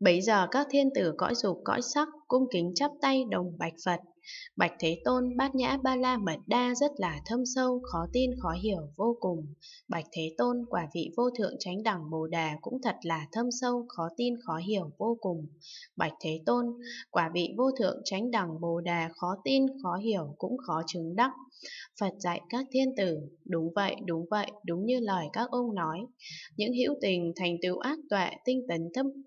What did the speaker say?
Bấy giờ các thiên tử cõi dục cõi sắc cung kính chắp tay đồng bạch Phật. Bạch Thế Tôn bát nhã ba la mật đa rất là thâm sâu, khó tin khó hiểu vô cùng. Bạch Thế Tôn quả vị vô thượng chánh đẳng bồ đà cũng thật là thâm sâu, khó tin khó hiểu vô cùng. Bạch Thế Tôn quả vị vô thượng chánh đẳng bồ đà khó tin khó hiểu cũng khó chứng đắc. Phật dạy các thiên tử, đúng vậy, đúng vậy, đúng như lời các ông nói. Những hữu tình thành tựu ác tuệ, tinh tấn thâm